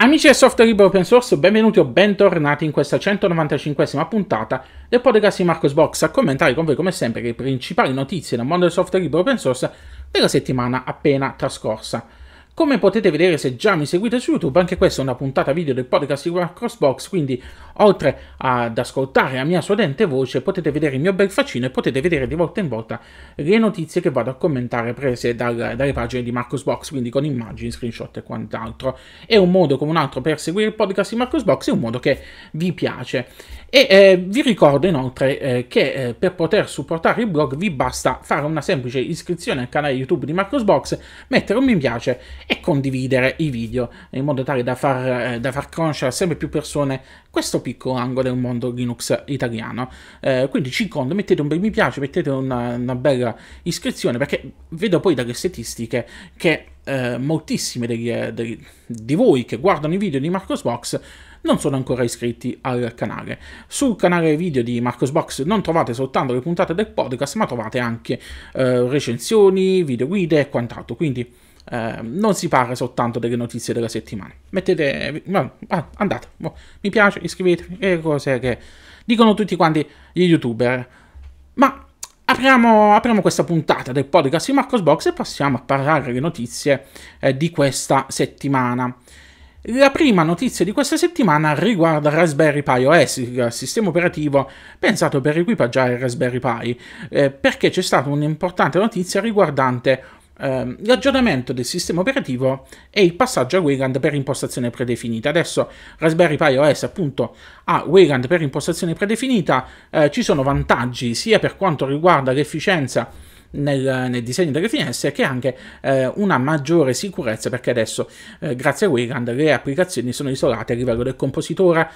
Amici del software libero open source, benvenuti o bentornati in questa 195esima puntata del podcast di Marcos Box a commentare con voi come sempre le principali notizie dal mondo del software libero open source della settimana appena trascorsa. Come potete vedere se già mi seguite su YouTube, anche questa è una puntata video del podcast di Crossbox, quindi oltre ad ascoltare la mia suadente voce potete vedere il mio bel faccino e potete vedere di volta in volta le notizie che vado a commentare prese dal, dalle pagine di Marcosbox, quindi con immagini, screenshot e quant'altro. È un modo come un altro per seguire il podcast di Marcosbox, è un modo che vi piace. E eh, vi ricordo inoltre eh, che eh, per poter supportare il blog vi basta fare una semplice iscrizione al canale YouTube di Marcosbox, mettere un mi piace e condividere i video in modo tale da far, eh, da far conoscere sempre più persone questo piccolo angolo del mondo Linux italiano. Eh, quindi ci conto, mettete un bel mi piace, mettete una, una bella iscrizione perché vedo poi dalle statistiche che eh, moltissimi degli, eh, degli, di voi che guardano i video di Marcosbox non sono ancora iscritti al canale. Sul canale video di Marcosbox non trovate soltanto le puntate del podcast, ma trovate anche eh, recensioni, videoguide e quant'altro. Quindi eh, non si parla soltanto delle notizie della settimana. Mettete. Ah, andate, mi piace, iscrivetevi, e cose che dicono tutti quanti gli youtuber. Ma Apriamo, apriamo, questa puntata del podcast di Marcos Box e passiamo a parlare delle notizie eh, di questa settimana. La prima notizia di questa settimana riguarda Raspberry Pi OS, il sistema operativo pensato per equipaggiare Raspberry Pi, eh, perché c'è stata un'importante notizia riguardante ehm, l'aggiornamento del sistema operativo e il passaggio a Wayland per impostazione predefinita. Adesso Raspberry Pi OS appunto ha Wayland per impostazione predefinita, eh, ci sono vantaggi sia per quanto riguarda l'efficienza nel, nel, disegno delle finestre che anche eh, una maggiore sicurezza perché adesso eh, grazie a Wayland le applicazioni sono isolate a livello del compositore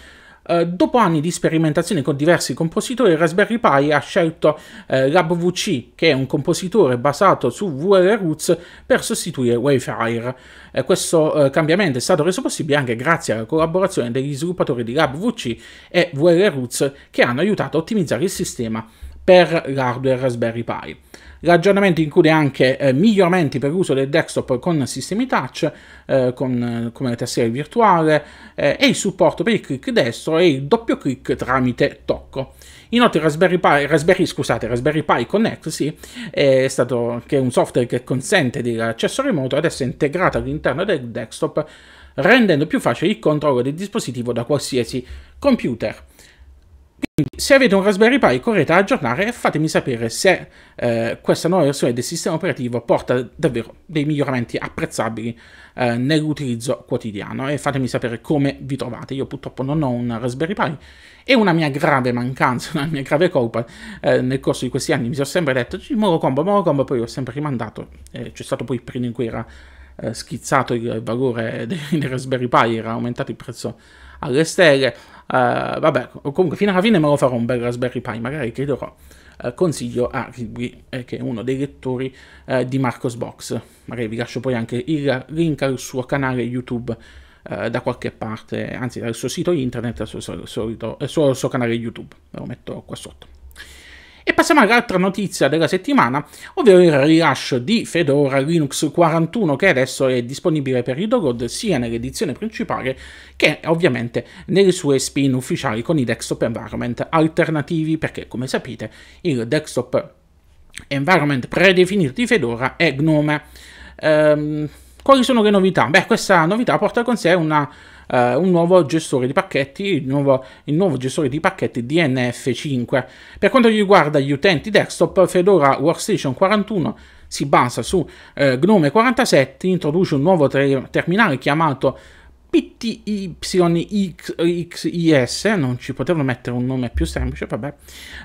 eh, dopo anni di sperimentazione con diversi compositori, Raspberry Pi ha scelto eh, LabVC, che è un compositore basato su VL Roots, per sostituire Wayfair. Eh, questo eh, cambiamento è stato reso possibile anche grazie alla collaborazione degli sviluppatori di LabVC e VL Roots, che hanno aiutato a ottimizzare il sistema per l'hardware Raspberry Pi. L'aggiornamento include anche eh, miglioramenti per l'uso del desktop con sistemi touch, eh, con, eh, come la tastiera virtuale, eh, e il supporto per il clic destro e il doppio clic tramite tocco. Inoltre Raspberry Pi, Raspberry, scusate, Raspberry Pi Connect, sì, è stato, che è un software che consente dell'accesso remoto, adesso è integrato all'interno del desktop, rendendo più facile il controllo del dispositivo da qualsiasi computer. Quindi se avete un Raspberry Pi correte ad aggiornare e fatemi sapere se eh, questa nuova versione del sistema operativo porta davvero dei miglioramenti apprezzabili eh, nell'utilizzo quotidiano e fatemi sapere come vi trovate. Io purtroppo non ho un Raspberry Pi e una mia grave mancanza, una mia grave colpa eh, nel corso di questi anni mi sono sempre detto Moro Combo, Moro Combo, poi ho sempre rimandato, c'è stato poi il periodo in cui era eh, schizzato il valore dei Raspberry Pi, era aumentato il prezzo alle stelle Uh, vabbè, comunque fino alla fine me lo farò un bel Raspberry Pi, magari chiederò uh, eh, consiglio a Rigby, eh, che è uno dei lettori uh, di Marcos Box. Magari vi lascio poi anche il link al suo canale YouTube da qualche parte, anzi dal suo sito internet, al suo, solito, al suo, al suo canale YouTube. lo metto qua sotto. E passiamo all'altra notizia della settimana, ovvero il rilascio di Fedora Linux 41 che adesso è disponibile per il download sia nell'edizione principale che ovviamente nelle sue spin ufficiali con i desktop environment alternativi perché come sapete il desktop environment predefinito di Fedora è Gnome. Ehm, quali sono le novità? Beh, questa novità porta con sé una eh, un nuovo gestore di pacchetti, il nuovo, il nuovo gestore di pacchetti DNF5. Per quanto riguarda gli utenti desktop, Fedora Workstation 41 si basa su eh, Gnome 47, introduce un nuovo terminale chiamato PTYXIS, non ci potevano mettere un nome più semplice, vabbè.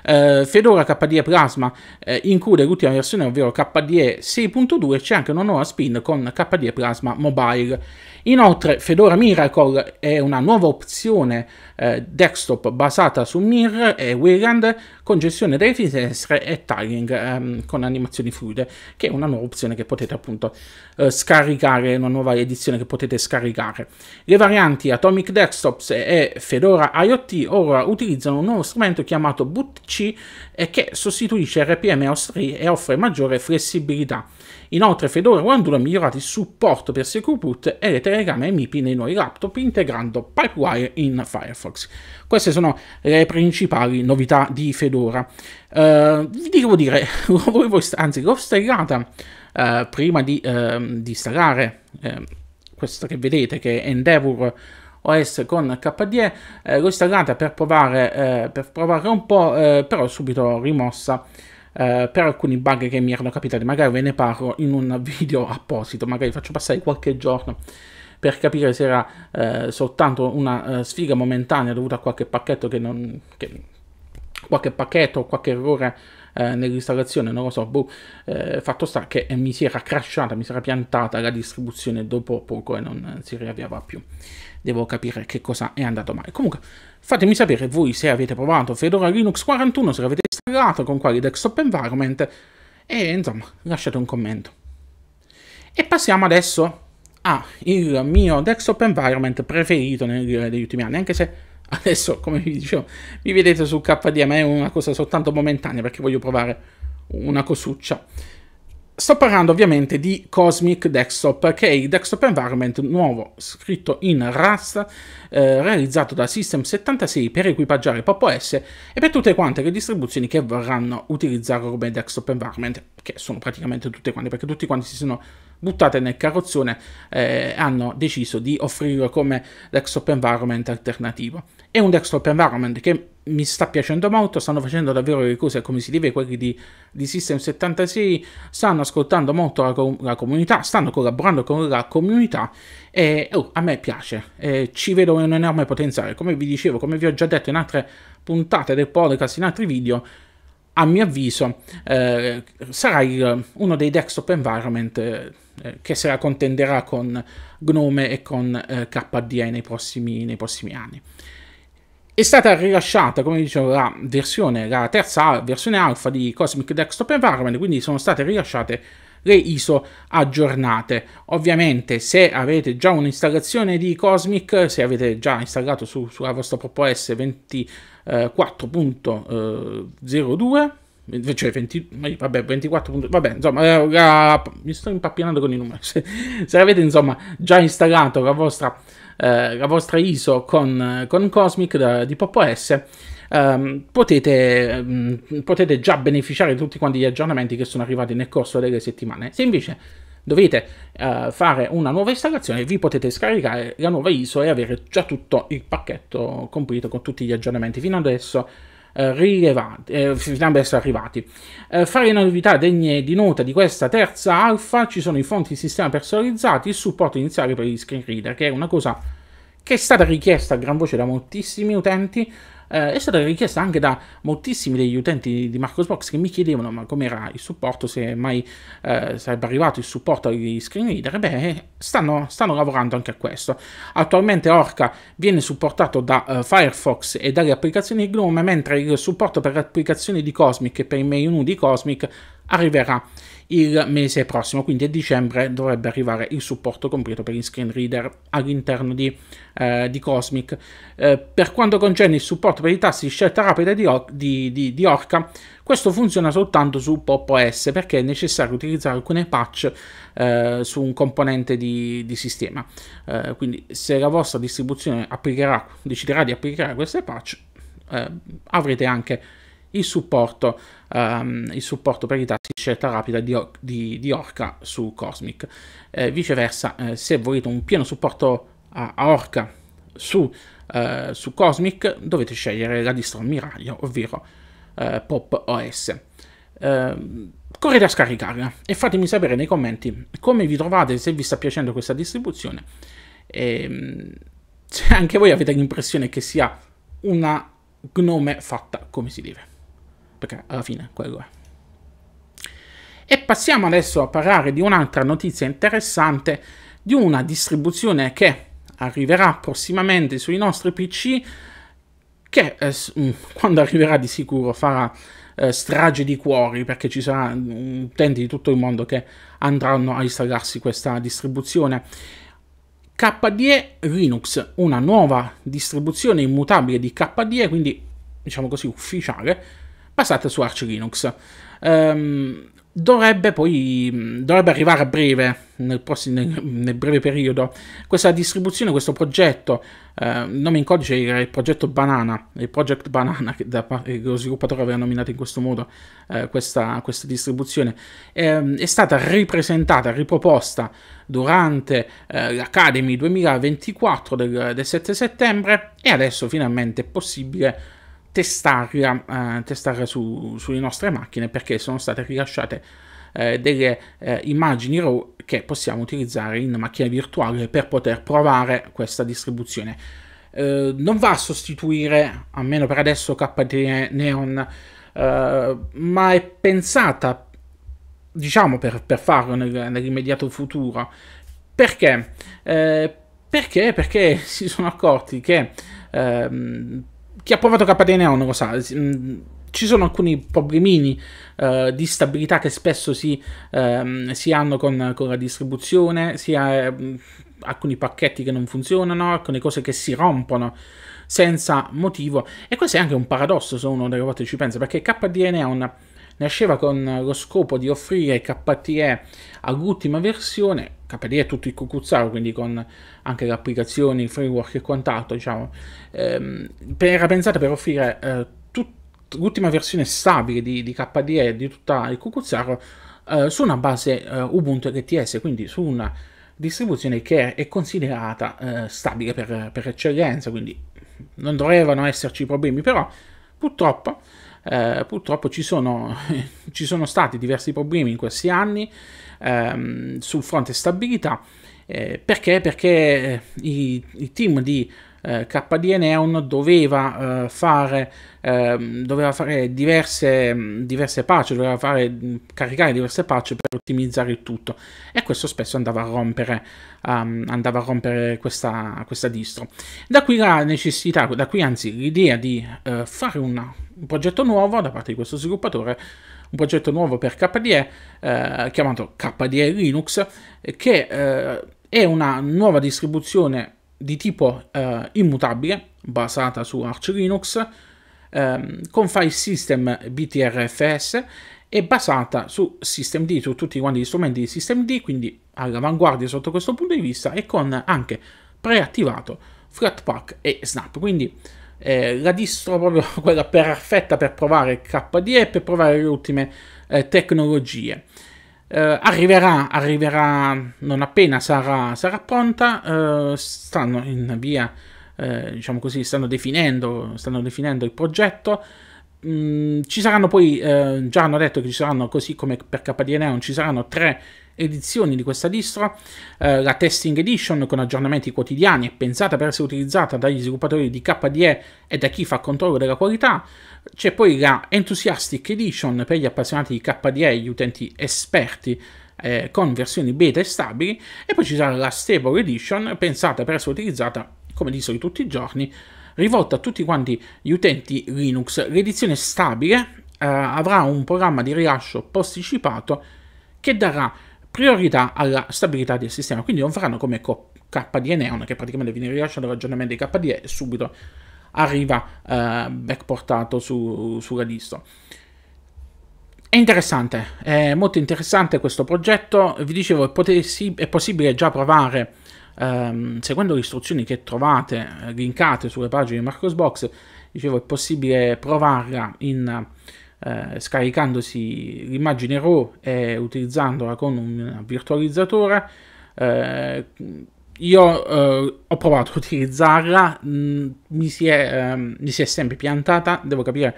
Eh, Fedora KDE Plasma eh, include l'ultima versione, ovvero KDE 6.2, c'è anche una nuova spin con KDE Plasma Mobile. Inoltre Fedora Miracle è una nuova opzione eh, desktop basata su Mir e Wayland, con gestione delle finestre e tiling ehm, con animazioni fluide, che è una nuova opzione che potete appunto eh, scaricare, una nuova edizione che potete scaricare. Le varianti Atomic Desktops e Fedora IoT ora utilizzano un nuovo strumento chiamato BootC eh, che sostituisce RPM OS3 e offre maggiore flessibilità. Inoltre Fedora One ha migliorato il supporto per Secureboot e le telecamere MIPI nei nuovi laptop integrando Pipewire in Firefox. Queste sono le principali novità di Fedora. Uh, vi devo dire, volevo, anzi l'ho installata uh, eh, prima di, uh, di installare ehm, questo che vedete che è Endeavor OS con KDE, eh, l'ho installata per provare, per provare un po', però subito rimossa eh, per alcuni bug che mi erano capitati, magari ve ne parlo in un video apposito, magari faccio passare qualche giorno per capire se era eh, soltanto una eh, sfiga momentanea dovuta a qualche pacchetto che non... Che, qualche pacchetto o qualche errore eh, nell'installazione, non lo so, boh, eh, fatto sta che mi si era crashata, mi si era piantata la distribuzione dopo poco e non si riavviava più devo capire che cosa è andato male. Comunque, fatemi sapere voi se avete provato Fedora Linux 41, se l'avete arrivato, con quali desktop environment e insomma lasciate un commento. E passiamo adesso al mio desktop environment preferito negli ultimi anni, anche se adesso come vi dicevo mi vedete su KDM è una cosa soltanto momentanea perché voglio provare una cosuccia. Sto parlando ovviamente di Cosmic Desktop, che è il desktop environment nuovo scritto in Rust, eh, realizzato da System76 per equipaggiare Pop OS e per tutte quante le distribuzioni che vorranno utilizzarlo come desktop environment, che sono praticamente tutte quante, perché tutti quanti si sono buttate nel carrozzone eh, e eh, hanno deciso di offrirlo come desktop environment alternativo. È un desktop environment che mi sta piacendo molto, stanno facendo davvero le cose come si deve quelli di, di System76, stanno ascoltando molto la, com la, comunità, stanno collaborando con la comunità e oh, a me piace, eh, ci vedo un enorme potenziale. Come vi dicevo, come vi ho già detto in altre puntate del podcast, in altri video, a mio avviso eh, sarà il, uno dei desktop environment eh, che se la contenderà con Gnome e con eh, KDE nei prossimi, nei prossimi anni è stata rilasciata, come dicevo, la, versione, la terza versione alfa di Cosmic Desktop Environment, quindi sono state rilasciate le ISO aggiornate. Ovviamente se avete già un'installazione di Cosmic, se avete già installato su, sulla vostra ProPOS 24.02, cioè 20, vabbè, 24. Vabbè, insomma, eh, la, mi sto impappinando con i numeri. Se, se avete insomma già installato la vostra la eh, vostra ISO con, con Cosmic da, di Poppo S, ehm, potete, mh, mm, potete già beneficiare di tutti quanti gli aggiornamenti che sono arrivati nel corso delle settimane. Se invece dovete uh, fare una nuova installazione, vi potete scaricare la nuova ISO e avere già tutto il pacchetto completo con tutti gli aggiornamenti. Fino adesso eh, rilevanti, eh, sembra essere arrivati. Eh, fare novità degne di nota di questa terza alfa ci sono i fonti di sistema personalizzati, il supporto iniziale per gli screen reader, che è una cosa che è stata richiesta a gran voce da moltissimi utenti, eh, è stata richiesta anche da moltissimi degli utenti di Marcosbox che mi chiedevano ma com'era il supporto, se mai eh, sarebbe arrivato il supporto agli screen reader. Beh, stanno, stanno, lavorando anche a questo. Attualmente Orca viene supportato da eh, Firefox e dalle applicazioni Gnome, mentre il supporto per le applicazioni di Cosmic e per i menu di Cosmic arriverà il mese prossimo, quindi a dicembre dovrebbe arrivare il supporto completo per gli screen reader all'interno di, eh, di Cosmic. Eh, per quanto concerne il supporto per i tasti di scelta rapida di, di, di Orca, questo funziona soltanto su Pop OS perché è necessario utilizzare alcune patch eh, su un componente di, di sistema. Eh, quindi se la vostra distribuzione deciderà di applicare queste patch, eh, avrete anche il supporto, um, il supporto per i tassi di scelta rapida di, di, di Orca su Cosmic. Eh, viceversa, eh, se volete un pieno supporto a, a Orca su, eh, su, Cosmic, dovete scegliere la distro ammiraglio, ovvero eh, Pop OS. Ehm, correte a scaricarla e fatemi sapere nei commenti come vi trovate, se vi sta piacendo questa distribuzione. E, ehm, se anche voi avete l'impressione che sia una gnome fatta come si deve perché alla fine quello è. E passiamo adesso a parlare di un'altra notizia interessante di una distribuzione che arriverà prossimamente sui nostri PC che eh, mm, quando arriverà di sicuro farà eh, strage di cuori perché ci saranno mm, utenti di tutto il mondo che andranno a installarsi questa distribuzione. KDE Linux, una nuova distribuzione immutabile di KDE, quindi diciamo così ufficiale, basate su Arch Linux. Um, dovrebbe poi mm, dovrebbe arrivare a breve, nel, prossimo, nel, nel breve periodo, questa distribuzione, questo progetto. Eh, il nome in codice era il progetto Banana, il Project Banana, che, da, che lo sviluppatore aveva nominato in questo modo eh, questa, questa, distribuzione. Eh, è stata ripresentata, riproposta durante l'Academy eh, 2024 del, del 7 settembre e adesso finalmente è possibile testarla, eh, testarla su, sulle nostre macchine perché sono state rilasciate eh, delle eh, immagini RAW che possiamo utilizzare in macchina virtuale per poter provare questa distribuzione. Eh, non va a sostituire, almeno per adesso, KDE Neon, eh, ma è pensata, diciamo, per, per farlo nel, nell'immediato futuro. Perché? Eh, perché? Perché si sono accorti che ehm, chi ha provato KDNA non lo sa. Mm, ci sono alcuni problemini uh, di stabilità che spesso si, um, si hanno con, con, la distribuzione, si ha mm, alcuni pacchetti che non funzionano, alcune cose che si rompono senza motivo. E questo è anche un paradosso se uno delle volte ci pensa, perché KDNA nasceva con lo scopo di offrire KTE all'ultima versione, KDE è tutto il cucuzzaro, quindi con anche le applicazioni, il framework e quant'altro, diciamo, ehm, era pensata per offrire eh, tut- l'ultima versione stabile di, di KDE, di tutta il cucuzzaro, eh, su una base eh, Ubuntu LTS, quindi su una distribuzione che è considerata eh, stabile per, per eccellenza, quindi non dovevano esserci problemi, però purtroppo eh, purtroppo ci sono, ci sono, stati diversi problemi in questi anni ehm, sul fronte stabilità. Eh, perché? Perché eh, i, i team di eh, KDE Neon doveva, eh, fare, eh, doveva fare, diverse, diverse patch, doveva fare, caricare diverse patch per ottimizzare il tutto e questo spesso andava a rompere, um, andava a rompere questa, questa, distro. Da qui la necessità, da qui anzi l'idea di eh, fare una, un progetto nuovo da parte di questo sviluppatore un progetto nuovo per KDE eh, chiamato KDE Linux che eh, è una nuova distribuzione di tipo eh, immutabile basata su Arch Linux ehm, con file system BTRFS e basata su systemd, su tutti quanti gli strumenti di systemd, quindi all'avanguardia sotto questo punto di vista e con anche preattivato Flatpak e Snap. Quindi eh, la distro proprio quella perfetta per provare KDE e per provare le ultime eh, tecnologie. Eh, arriverà, arriverà non appena sarà, sarà pronta, eh, stanno in via, eh, diciamo così, stanno definendo, stanno definendo il progetto. Mm, ci saranno poi, eh, già hanno detto che ci saranno, così come per KDN, ci saranno tre edizioni di questa distro, eh, la testing edition con aggiornamenti quotidiani è pensata per essere utilizzata dagli sviluppatori di KDE e da chi fa controllo della qualità, c'è poi la Enthusiastic Edition per gli appassionati di KDE gli utenti esperti eh, con versioni beta e stabili, e poi ci sarà la Stable Edition pensata per essere utilizzata come di solito tutti i giorni, rivolta a tutti quanti gli utenti Linux. L'edizione stabile eh, avrà un programma di rilascio posticipato che darà priorità alla stabilità del sistema, quindi non faranno come KDE Neon che praticamente viene rilasciato l'aggiornamento di KDE e subito arriva eh, backportato su, sulla distro. È interessante, è molto interessante questo progetto, vi dicevo è, potessi, è possibile già provare ehm, seguendo le istruzioni che trovate eh, linkate sulle pagine di Marcosbox, dicevo è possibile provarla in eh, scaricandosi l'immagine RAW e utilizzandola con un virtualizzatore. Eh, io eh, ho provato a utilizzarla, mh, mm, mi, si è, ehm, mi, si è, sempre piantata, devo capire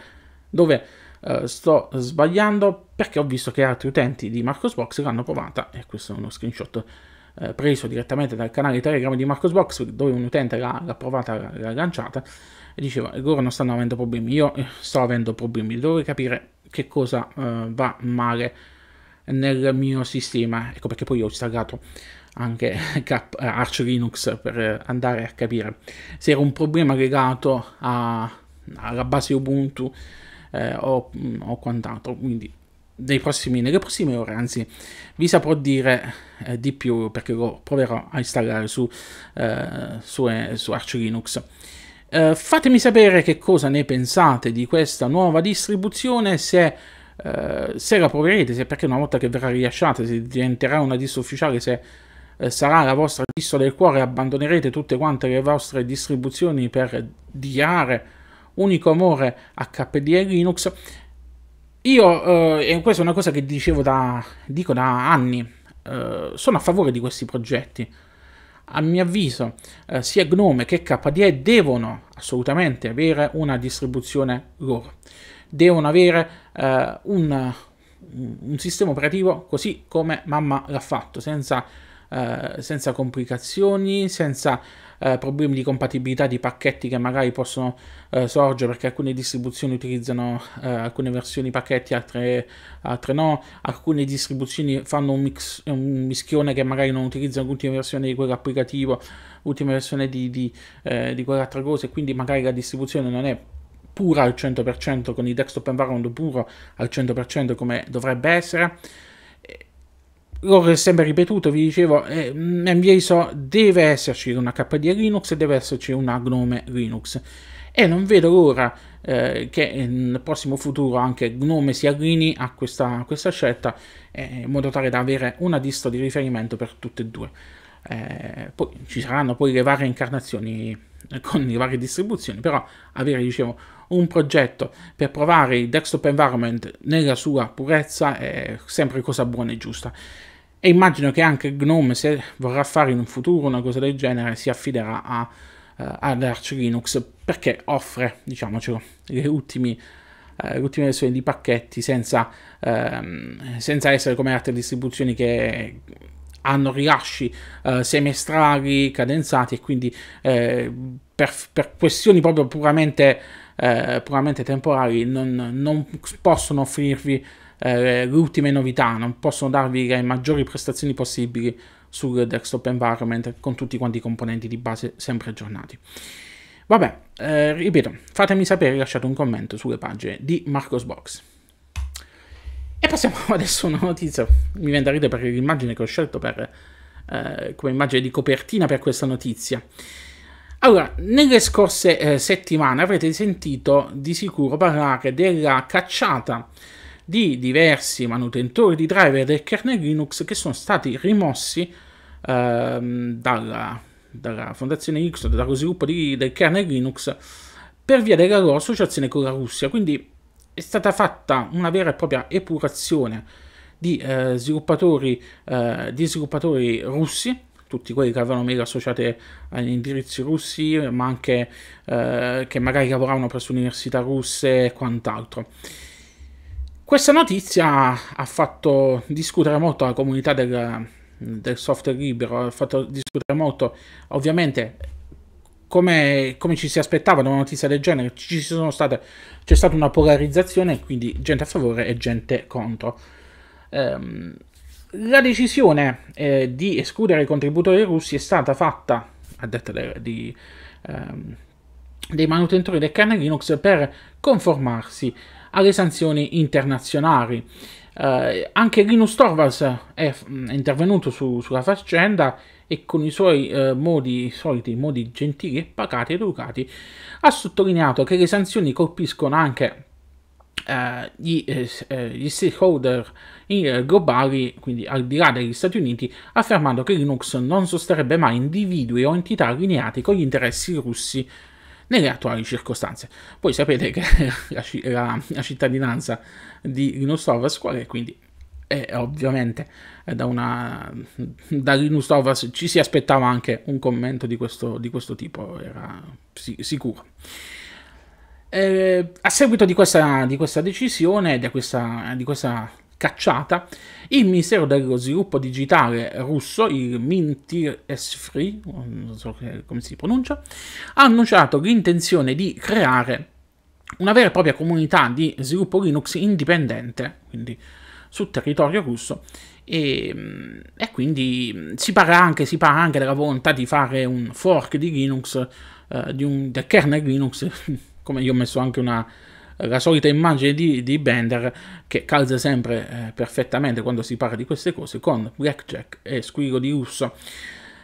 dove eh, sto sbagliando perché ho visto che altri utenti di Marcosbox l'hanno provata e questo è uno screenshot eh, preso direttamente dal canale Telegram di Marcosbox, dove un utente l'ha, l'ha provata, l'ha lanciata, e diceva loro non stanno avendo problemi, io eh, sto avendo problemi, devo capire che cosa eh, va male nel mio sistema, ecco perché poi ho installato anche eh, Arch Linux per eh, andare a capire se era un problema legato a, alla base Ubuntu eh, o, mm, o quant'altro, quindi Prossimi, nelle prossime ore, anzi vi saprò dire eh, di più perché lo proverò a installare su, eh, su, eh, su Arch Linux. Eh, fatemi sapere che cosa ne pensate di questa nuova distribuzione, se, eh, se la proverete, se perché una volta che verrà rilasciata, se diventerà una distro ufficiale, se sarà la vostra distro del cuore, abbandonerete tutte quante le vostre distribuzioni per dichiarare unico amore a KDE Linux io, eh, e questa è una cosa che dicevo da, dico da anni, eh, sono a favore di questi progetti. A mio avviso, eh, sia Gnome che KDE devono assolutamente avere una distribuzione loro. Devono avere eh, un, un, sistema operativo così come mamma l'ha fatto, senza, eh, senza complicazioni, senza eh, problemi di compatibilità di pacchetti che magari possono eh, sorgere perché alcune distribuzioni utilizzano eh, alcune versioni pacchetti, altre, altre, no, alcune distribuzioni fanno un, mix, un mischione che magari non utilizzano l'ultima versione di quell'applicativo, l'ultima versione di, di, eh, di quell'altra cosa e quindi magari la distribuzione non è pura al 100% con il desktop environment puro al 100% come dovrebbe essere l'ho sempre ripetuto, vi dicevo, eh, MVA mm, deve esserci una KDE Linux e deve esserci una Gnome Linux. E non vedo l'ora eh, che nel prossimo futuro anche Gnome si allini a questa, questa scelta, eh, in modo tale da avere una distro di riferimento per tutte e due. Eh, poi ci saranno poi le varie incarnazioni eh, con le varie distribuzioni, però avere, dicevo, un progetto per provare il desktop environment nella sua purezza è sempre cosa buona e giusta. E immagino che anche Gnome, se vorrà fare in un futuro una cosa del genere, si affiderà a, eh, ad Arch Linux perché offre, diciamocelo, le ultime, eh, le ultime versioni di pacchetti senza, ehm, senza essere come altre distribuzioni che hanno rilasci eh, semestrali cadenzati e quindi eh, per, per, questioni proprio puramente, eh, puramente temporali non, non, possono offrirvi eh, le ultime novità, non possono darvi le maggiori prestazioni possibili sul desktop environment con tutti quanti i componenti di base sempre aggiornati. Vabbè, eh, ripeto, fatemi sapere, lasciate un commento sulle pagine di Marcosbox. E passiamo adesso a una notizia, mi viene da ridere per l'immagine che ho scelto per, eh, come immagine di copertina per questa notizia. Allora, nelle scorse eh, settimane avrete sentito di sicuro parlare della cacciata di diversi manutentori di driver del kernel Linux che sono stati rimossi ehm, dalla, dalla, fondazione X, dallo sviluppo di, del kernel Linux per via della loro associazione con la Russia. Quindi è stata fatta una vera e propria epurazione di, eh, sviluppatori, eh, di sviluppatori russi tutti quelli che avevano mail associate agli indirizzi russi, ma anche eh, che magari lavoravano presso università russe e quant'altro. Questa notizia ha fatto discutere molto la comunità del, del software libero, ha fatto discutere molto, ovviamente, come, come, ci si aspettava da una notizia del genere, state, c'è stata una polarizzazione, quindi gente a favore e gente contro. Ehm, la decisione eh, di escludere i contributori russi è stata fatta, a detta de, di, ehm, dei manutentori del kernel Linux, per conformarsi alle sanzioni internazionali. Eh, anche Linus Torvalds è, mh, mm, intervenuto su, sulla faccenda e con i suoi eh, modi soliti, modi gentili e pacati ed educati, ha sottolineato che le sanzioni colpiscono anche eh, gli, eh, eh, gli, stakeholder eh, globali, quindi al di là degli Stati Uniti, affermando che Linux non sosterebbe mai individui o entità allineati con gli interessi russi nelle attuali circostanze. Poi sapete che la, la, la cittadinanza di Linus Torvalds qual è, quindi e ovviamente eh, da, una, da Linus Torvalds ci si aspettava anche un commento di questo, di questo tipo, era sicuro. E eh, a seguito di questa, di questa decisione, di questa, di questa cacciata, il Ministero dello Sviluppo Digitale russo, il Mintirsfri, non so come si pronuncia, ha annunciato l'intenzione di creare una vera e propria comunità di sviluppo Linux indipendente, quindi sul territorio russo, e, mm, e, quindi mm, si parla, anche, si parla anche della volontà di fare un fork di Linux, eh, di un, del kernel Linux, come io ho messo anche una, la solita immagine di, di Bender che calza sempre eh, perfettamente quando si parla di queste cose con Blackjack e Squillo di Russo.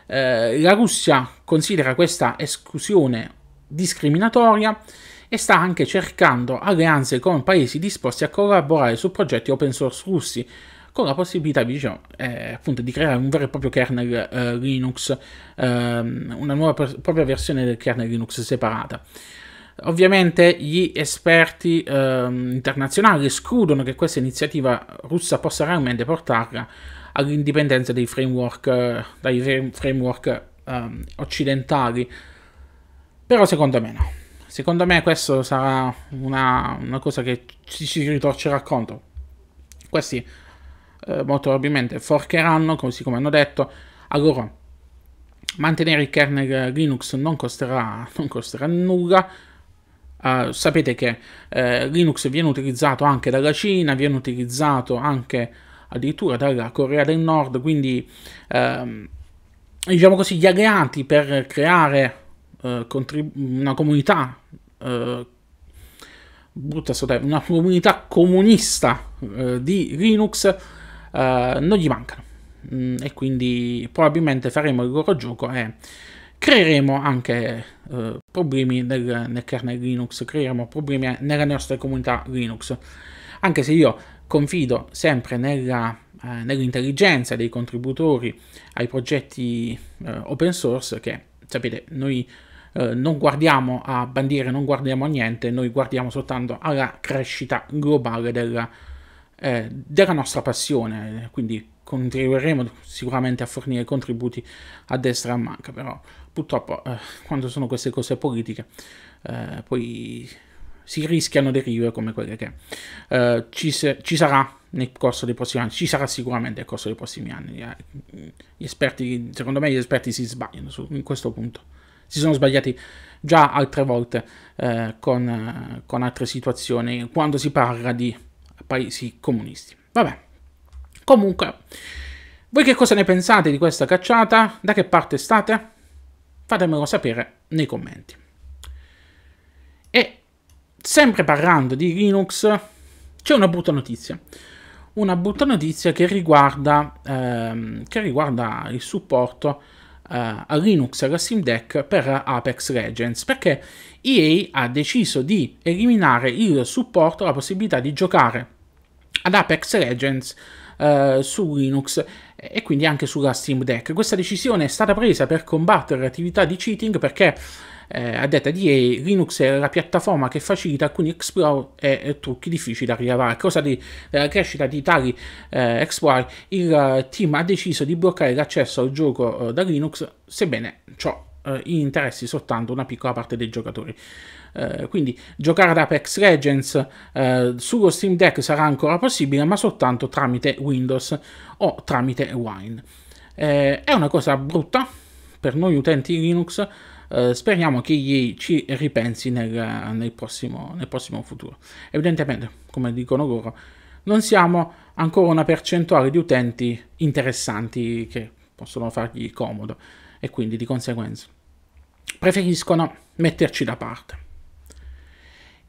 Eh, la Russia considera questa esclusione discriminatoria e sta anche cercando alleanze con paesi disposti a collaborare su progetti open source russi, con la possibilità diciamo, eh, appunto, di creare un vero e proprio kernel eh, Linux, ehm, una nuova propria versione del kernel Linux separata. Ovviamente gli esperti eh, internazionali escludono che questa iniziativa russa possa realmente portarla all'indipendenza dai framework, dai framework eh, ehm, occidentali. Però secondo me no. Secondo me questo sarà una, una cosa che ci si ritorcerà contro. Questi eh, molto probabilmente forcheranno, così come hanno detto, a loro mantenere il kernel Linux non costerà, non costerà nulla, Ah, sapete che eh, Linux viene utilizzato anche dalla Cina, viene utilizzato anche addirittura dalla Corea del Nord, quindi ehm, diciamo così gli alleati per creare eh, una comunità eh, brutta sotella, una comunità comunista eh, di Linux eh, non gli mancano mm, e quindi probabilmente faremo il loro gioco e creeremo anche eh, problemi nel, nel kernel Linux, creeremo problemi nella nostra comunità Linux. Anche se io confido sempre nella eh, nell'intelligenza dei contributori ai progetti eh, open source che sapete noi eh, non guardiamo a bandiere, non guardiamo a niente, noi guardiamo soltanto alla crescita globale della, eh, della nostra passione, quindi contribuiremo sicuramente a fornire contributi a destra e a manca, però purtroppo eh, quando sono queste cose politiche eh, poi si rischiano derive come quelle che eh, ci, se, ci, sarà nel corso dei prossimi anni, ci sarà sicuramente nel corso dei prossimi anni. Eh. Gli esperti, secondo me gli esperti si sbagliano su, in questo punto. Si sono sbagliati già altre volte eh, con, con altre situazioni quando si parla di paesi comunisti. Vabbè, comunque, voi che cosa ne pensate di questa cacciata? Da che parte state? fatemelo sapere nei commenti. E sempre parlando di Linux, c'è una brutta notizia. Una brutta notizia che riguarda, ehm, che riguarda il supporto eh, a Linux e alla Steam Deck per Apex Legends, perché EA ha deciso di eliminare il supporto, la possibilità di giocare ad Apex Legends eh, su Linux e quindi anche sulla Steam Deck. Questa decisione è stata presa per combattere l'attività di cheating perché eh, a detta di EA, Linux è la piattaforma che facilita alcuni exploit e, e trucchi difficili da rilevare. A causa di, della crescita di tali eh, exploit, il eh, team ha deciso di bloccare l'accesso al gioco eh, da Linux, sebbene ciò eh, interessi soltanto una piccola parte dei giocatori. Eh, quindi giocare ad Apex Legends eh, sullo Steam Deck sarà ancora possibile, ma soltanto tramite Windows o tramite Wine. Eh, è una cosa brutta per noi utenti Linux, eh, speriamo che gli ci ripensi nel, nel, prossimo, nel prossimo futuro. Evidentemente, come dicono loro, non siamo ancora una percentuale di utenti interessanti che possono fargli comodo e quindi di conseguenza preferiscono metterci da parte.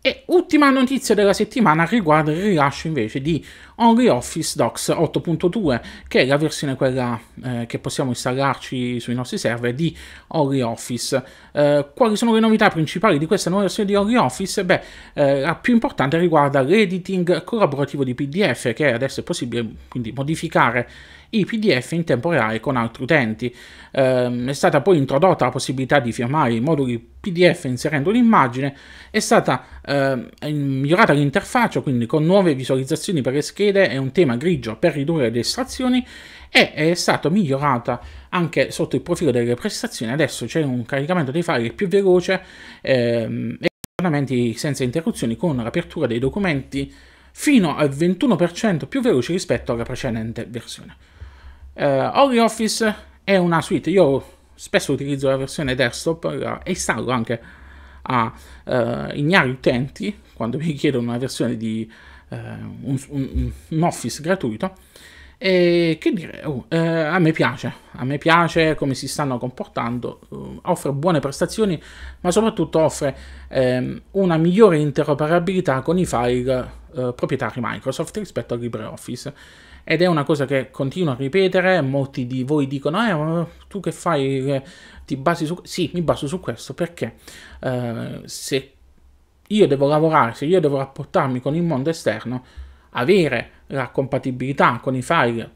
E ultima notizia della settimana riguarda il rilascio invece di OnlyOffice Docs 8.2, che è la versione quella eh, che possiamo installarci sui nostri server di OnlyOffice. Eh, quali sono le novità principali di questa nuova versione di OnlyOffice? Beh, eh, la più importante riguarda l'editing collaborativo di PDF, che adesso è possibile quindi modificare i PDF in tempo reale con altri utenti. Ehm, è stata poi introdotta la possibilità di firmare i moduli PDF inserendo l'immagine, è stata ehm, migliorata l'interfaccia, quindi con nuove visualizzazioni per le schede e un tema grigio per ridurre le estrazioni e è stata migliorata anche sotto il profilo delle prestazioni. Adesso c'è un caricamento dei file più veloce ehm, e aggiornamenti senza interruzioni con l'apertura dei documenti fino al 21% più veloce rispetto alla precedente versione. Eh, OriOffice è una suite, io spesso utilizzo la versione desktop, eh, e installo anche a eh, ignari utenti quando mi chiedono una versione di eh, un, un, un, Office gratuito. E che dire, oh, eh, a me piace, a me piace come si stanno comportando, uh, offre buone prestazioni, ma soprattutto offre ehm, una migliore interoperabilità con i file eh, proprietari Microsoft rispetto a LibreOffice ed è una cosa che continuo a ripetere, molti di voi dicono, eh, tu che fai, eh, ti basi su... Sì, mi baso su questo perché eh, se io devo lavorare, se io devo rapportarmi con il mondo esterno, avere la compatibilità con i file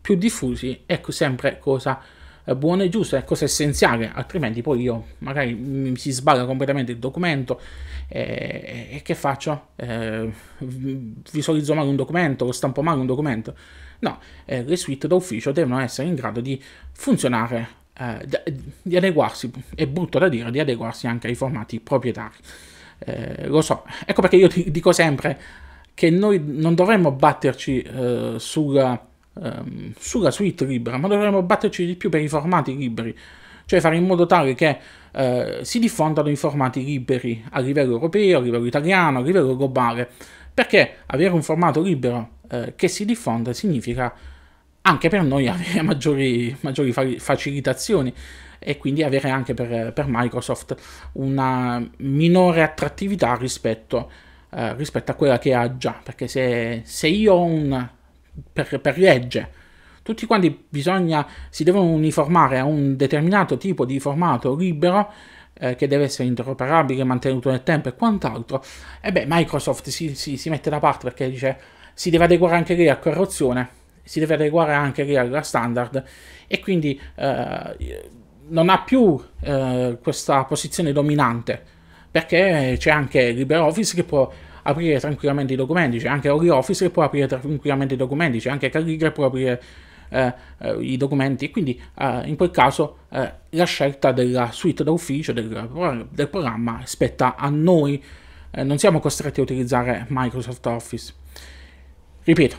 più diffusi è sempre cosa eh, buono e giusto, è cosa essenziale, altrimenti poi io magari mi si sbaglia completamente il documento e, eh, e che faccio? Eh, visualizzo male un documento, lo stampo male un documento. No, eh, le suite d'ufficio devono essere in grado di funzionare, eh, di adeguarsi, è brutto da dire, di adeguarsi anche ai formati proprietari. Eh, lo so, ecco perché io dico sempre che noi non dovremmo batterci sulla ehm, sulla suite libera, ma dovremmo batterci di più per i formati liberi, cioè fare in modo tale che eh, si diffondano i formati liberi a livello europeo, a livello italiano, a livello globale, perché avere un formato libero eh, che si diffonda significa anche per noi avere maggiori, maggiori facilitazioni e quindi avere anche per, per Microsoft una minore attrattività rispetto, eh, rispetto, a quella che ha già, perché se, se io ho un per, per legge. Tutti quanti bisogna, si devono uniformare a un determinato tipo di formato libero eh, che deve essere interoperabile, mantenuto nel tempo e quant'altro. E beh, Microsoft si, si, si mette da parte perché dice si deve adeguare anche lì a corruzione si deve adeguare anche lì alla standard e quindi eh, non ha più eh, questa posizione dominante perché c'è anche LibreOffice che può aprire tranquillamente i documenti, c'è cioè anche OriOffice che può aprire tranquillamente i documenti, c'è cioè anche Caligra può aprire eh, eh, i documenti quindi eh, in quel caso eh, la scelta della suite d'ufficio del, del programma spetta a noi, eh, non siamo costretti a utilizzare Microsoft Office. Ripeto,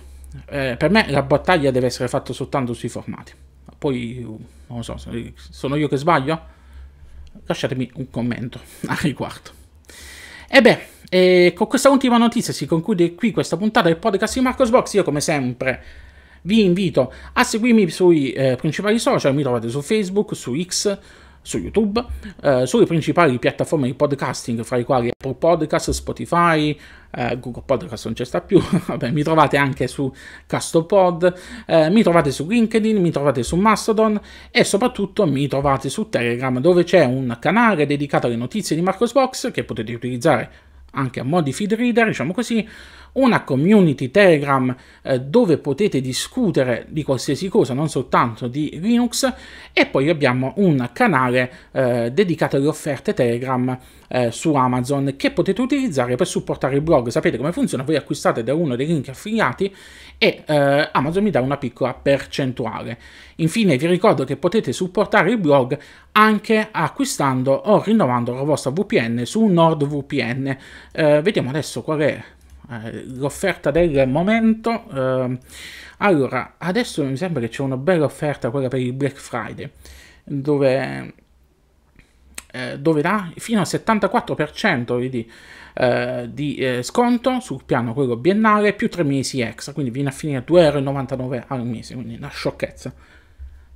eh, per me la battaglia deve essere fatta soltanto sui formati. Poi, non lo so, sono io che sbaglio? Lasciatemi un commento al riguardo. E beh, e con questa ultima notizia si conclude qui questa puntata del podcast di Marcosbox. Io come sempre vi invito a seguirmi sui eh, principali social, mi trovate su Facebook, su X, su YouTube, eh, sulle principali piattaforme di podcasting, fra i quali Apple Podcast, Spotify, eh, Google Podcast non c'è sta più, vabbè, mi trovate anche su Castopod, eh, mi trovate su LinkedIn, mi trovate su Mastodon e soprattutto mi trovate su Telegram dove c'è un canale dedicato alle notizie di Marcosbox che potete utilizzare anche a modi feed reader, diciamo così, una community Telegram eh, dove potete discutere di qualsiasi cosa, non soltanto di Linux, e poi abbiamo un canale eh, dedicato alle offerte Telegram eh, su Amazon che potete utilizzare per supportare il blog. Sapete come funziona? Voi acquistate da uno dei link affiliati e eh, Amazon mi dà una piccola percentuale. Infine vi ricordo che potete supportare il blog anche acquistando o rinnovando la vostra VPN su NordVPN. Eh, vediamo adesso qual è eh, l'offerta del momento. Eh, allora, adesso mi sembra che c'è una bella offerta, quella per il Black Friday, dove eh, dove dà fino al 74% vedi, eh, di eh, sconto sul piano quello biennale più 3 mesi extra, quindi viene a finire a 2,99€ al mese, quindi una sciocchezza.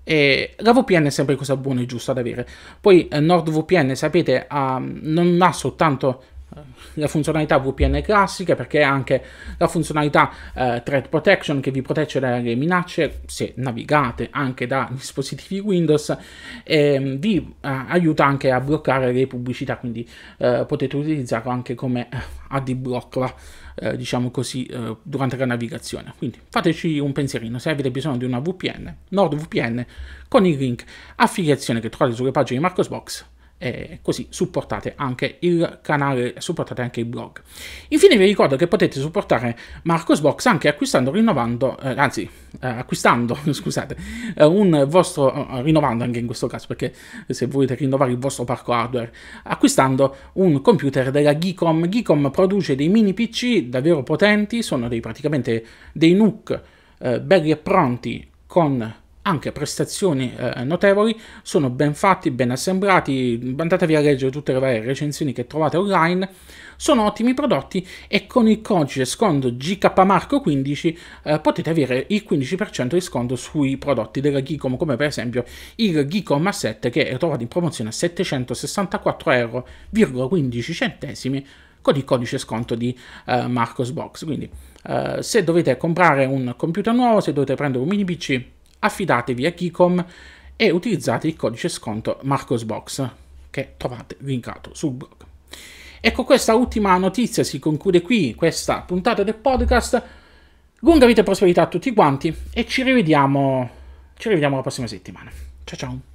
E la VPN è sempre cosa buona e giusta da avere. Poi eh, NordVPN, sapete, ha, non ha soltanto eh, la funzionalità VPN classica perché anche la funzionalità eh, Threat Protection che vi protegge dalle minacce se navigate anche da dispositivi Windows eh, vi eh, aiuta anche a bloccare le pubblicità quindi eh, potete utilizzarlo anche come eh, ad blocco diciamo così durante la navigazione quindi fateci un pensierino se avete bisogno di una VPN NordVPN con il link affiliazione che trovate sulle pagine di Marcosbox e così supportate anche il canale, supportate anche il blog. Infine vi ricordo che potete supportare Marcosbox anche acquistando, rinnovando, eh, anzi eh, acquistando, scusate, eh, un vostro, eh, rinnovando anche in questo caso perché se volete rinnovare il vostro parco hardware, acquistando un computer della Geekom. Geekom produce dei mini PC davvero potenti, sono dei, praticamente dei NUC eh, belli e pronti con anche prestazioni eh, notevoli, sono ben fatti, ben assemblati, andatevi a leggere tutte le varie recensioni che trovate online, sono ottimi prodotti e con il codice sconto GKMarco15 eh, potete avere il 15% di sconto sui prodotti della Gicom, come per esempio il a 7 che è trovato in promozione a 764,15 euro con il codice sconto di eh, Marcosbox. Quindi eh, se dovete comprare un computer nuovo, se dovete prendere un mini PC, affidatevi a Kicom e utilizzate il codice sconto MarcosBox che trovate linkato sul blog. Ecco questa ultima notizia, si conclude qui questa puntata del podcast. Lunga vita e prosperità a tutti quanti e ci rivediamo, ci rivediamo la prossima settimana. Ciao ciao!